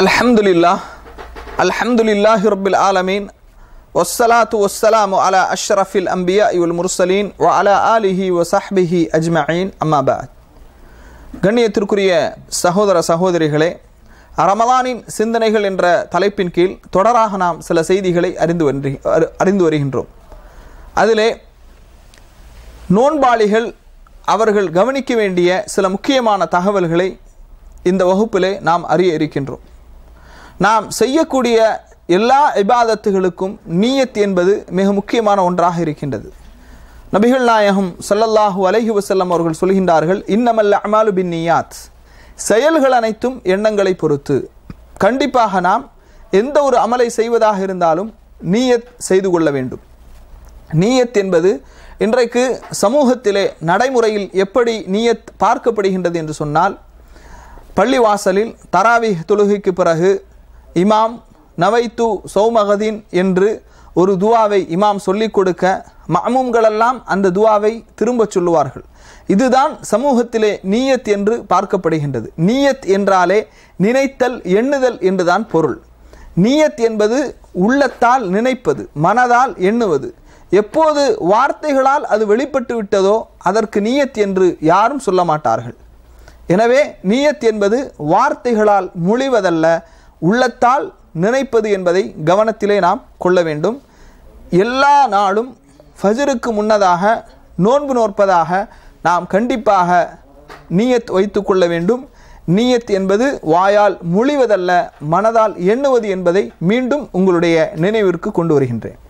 அல்ஹம்துலில்லா அல்ஹம்துலில்லாஹி ரபில் ஆலமீன் வஸ்ஸலாத்து ஒஸ்ஸலாமு அலா அஷ்ரஃபில் அம்பியா இவுல் முர்சலீன் ஓ அலா ஆலிஹி ஒ சஹ்பிஹி அஜ்மயின் அம்மாபாத் கண்ணியத்திற்குரிய சகோதர சகோதரிகளே ரமலானின் சிந்தனைகள் என்ற தலைப்பின் கீழ் தொடராக நாம் சில செய்திகளை அறிந்து வருகி அறிந்து வருகின்றோம் அதிலே நோன்பாளிகள் அவர்கள் கவனிக்க வேண்டிய சில முக்கியமான தகவல்களை இந்த வகுப்பிலே நாம் அறிய இருக்கின்றோம் நாம் செய்யக்கூடிய எல்லா இபாதத்துகளுக்கும் நீயத் என்பது மிக முக்கியமான ஒன்றாக இருக்கின்றது நபிகள் நாயகம் சல்லல்லாஹு அலஹி வசல்லம் அவர்கள் சொல்கின்றார்கள் இன்னமல்ல அமாலு பின் நியாத் செயல்கள் அனைத்தும் எண்ணங்களை பொறுத்து கண்டிப்பாக நாம் எந்த ஒரு அமலை செய்வதாக இருந்தாலும் நீயத் செய்து கொள்ள வேண்டும் நீயத் என்பது இன்றைக்கு சமூகத்திலே நடைமுறையில் எப்படி நீயத் பார்க்கப்படுகின்றது என்று சொன்னால் பள்ளிவாசலில் தராவி தொழுகைக்கு பிறகு இமாம் நவைத்து சௌமகதீன் என்று ஒரு துவாவை இமாம் சொல்லிக் கொடுக்க மாமும்களெல்லாம் அந்த துவாவை திரும்பச் சொல்லுவார்கள் இதுதான் சமூகத்திலே நீயத் என்று பார்க்கப்படுகின்றது நீயத் என்றாலே நினைத்தல் எண்ணுதல் என்றுதான் பொருள் நீயத் என்பது உள்ளத்தால் நினைப்பது மனதால் எண்ணுவது எப்போது வார்த்தைகளால் அது வெளிப்பட்டு விட்டதோ அதற்கு நீயத் என்று யாரும் சொல்ல மாட்டார்கள் எனவே நீயத் என்பது வார்த்தைகளால் முழிவதல்ல உள்ளத்தால் நினைப்பது என்பதை கவனத்திலே நாம் கொள்ள வேண்டும் எல்லா நாளும் ஃபஜருக்கு முன்னதாக நோன்பு நோற்பதாக நாம் கண்டிப்பாக நீயத் வைத்து கொள்ள வேண்டும் நீயத் என்பது வாயால் மொழிவதல்ல மனதால் எண்ணுவது என்பதை மீண்டும் உங்களுடைய நினைவிற்கு கொண்டு வருகின்றேன்